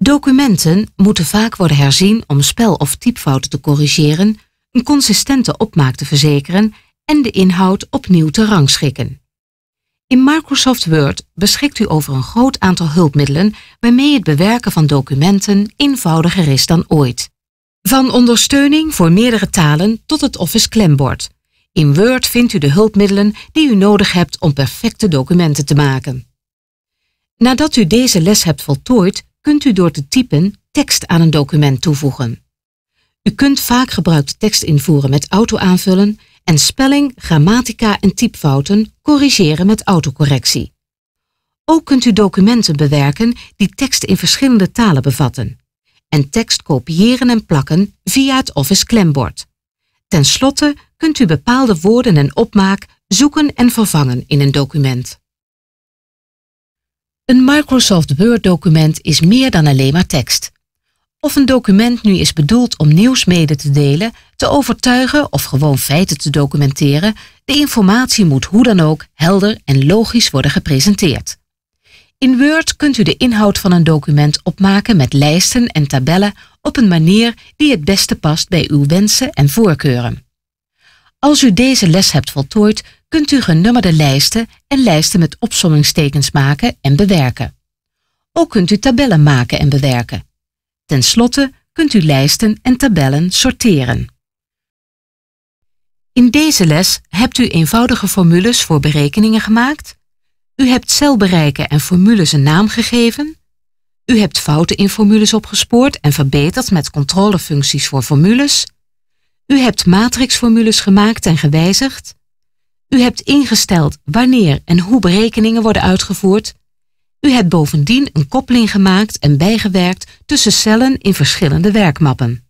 Documenten moeten vaak worden herzien om spel- of typfouten te corrigeren, een consistente opmaak te verzekeren en de inhoud opnieuw te rangschikken. In Microsoft Word beschikt u over een groot aantal hulpmiddelen waarmee het bewerken van documenten eenvoudiger is dan ooit. Van ondersteuning voor meerdere talen tot het Office klembord. In Word vindt u de hulpmiddelen die u nodig hebt om perfecte documenten te maken. Nadat u deze les hebt voltooid, kunt u door te typen tekst aan een document toevoegen. U kunt vaak gebruikte tekst invoeren met auto aanvullen en spelling, grammatica en typfouten corrigeren met autocorrectie. Ook kunt u documenten bewerken die tekst in verschillende talen bevatten en tekst kopiëren en plakken via het Office klembord. Ten slotte kunt u bepaalde woorden en opmaak zoeken en vervangen in een document. Een Microsoft Word-document is meer dan alleen maar tekst. Of een document nu is bedoeld om nieuws mede te delen, te overtuigen of gewoon feiten te documenteren, de informatie moet hoe dan ook helder en logisch worden gepresenteerd. In Word kunt u de inhoud van een document opmaken met lijsten en tabellen op een manier die het beste past bij uw wensen en voorkeuren. Als u deze les hebt voltooid, kunt u genummerde lijsten en lijsten met opsommingstekens maken en bewerken. Ook kunt u tabellen maken en bewerken. Ten slotte kunt u lijsten en tabellen sorteren. In deze les hebt u eenvoudige formules voor berekeningen gemaakt. U hebt celbereiken en formules een naam gegeven. U hebt fouten in formules opgespoord en verbeterd met controlefuncties voor formules. U hebt matrixformules gemaakt en gewijzigd. U hebt ingesteld wanneer en hoe berekeningen worden uitgevoerd. U hebt bovendien een koppeling gemaakt en bijgewerkt tussen cellen in verschillende werkmappen.